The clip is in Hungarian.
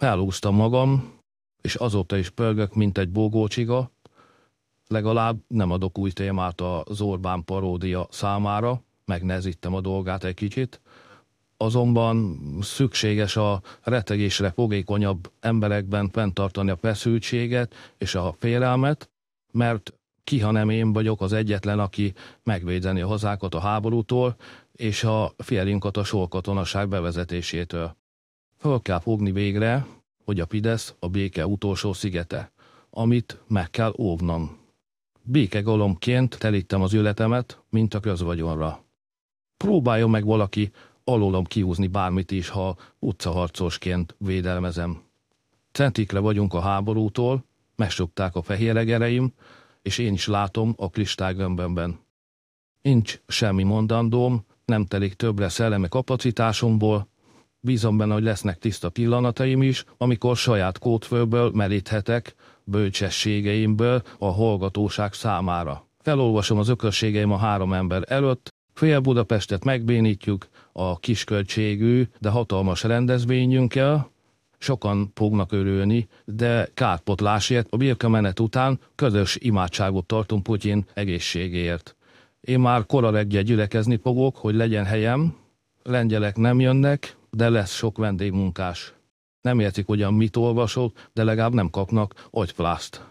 Felúztam magam, és azóta is pörgök, mint egy bógócsiga, legalább nem adok új témát az Orbán paródia számára, megnehezítem a dolgát egy kicsit, azonban szükséges a retegésre fogékonyabb emberekben fenntartani a feszültséget és a félelmet, mert ki, ha nem én vagyok az egyetlen, aki megvédeni a hazákat a háborútól és a fielinkat a sorkatonaság bevezetésétől. Föl kell fogni végre, hogy a Fidesz a béke utolsó szigete, amit meg kell óvnom. Békegalomként telítem az ületemet, mint a közvagyonra. Próbáljon meg valaki alólom kihúzni bármit is, ha utcaharcosként védelmezem. Centikre vagyunk a háborútól, megsukták a egereim, és én is látom a kristálygömbömben. Nincs semmi mondandóm, nem telik többre szellemi kapacitásomból, Bízom benne, hogy lesznek tiszta pillanataim is, amikor saját kótfőből meríthetek, bölcsességeimből a hallgatóság számára. Felolvasom az ökösségeim a három ember előtt, Fél Budapestet megbénítjuk a kisköltségű, de hatalmas rendezvényünkkel, sokan fognak örülni, de kárpotlásért a birkamenet után közös imádságot tartunk Putyin egészségéért. Én már kora reggel gyülekezni fogok, hogy legyen helyem, lengyelek nem jönnek, de lesz sok vendégmunkás. Nem értik hogyan mit olvasok, de legalább nem kapnak agyplászt.